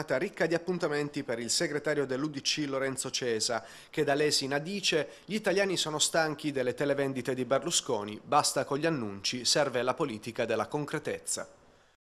giornata ricca di appuntamenti per il segretario dell'Udc Lorenzo Cesa, che da Lesina dice gli italiani sono stanchi delle televendite di Berlusconi, basta con gli annunci, serve la politica della concretezza.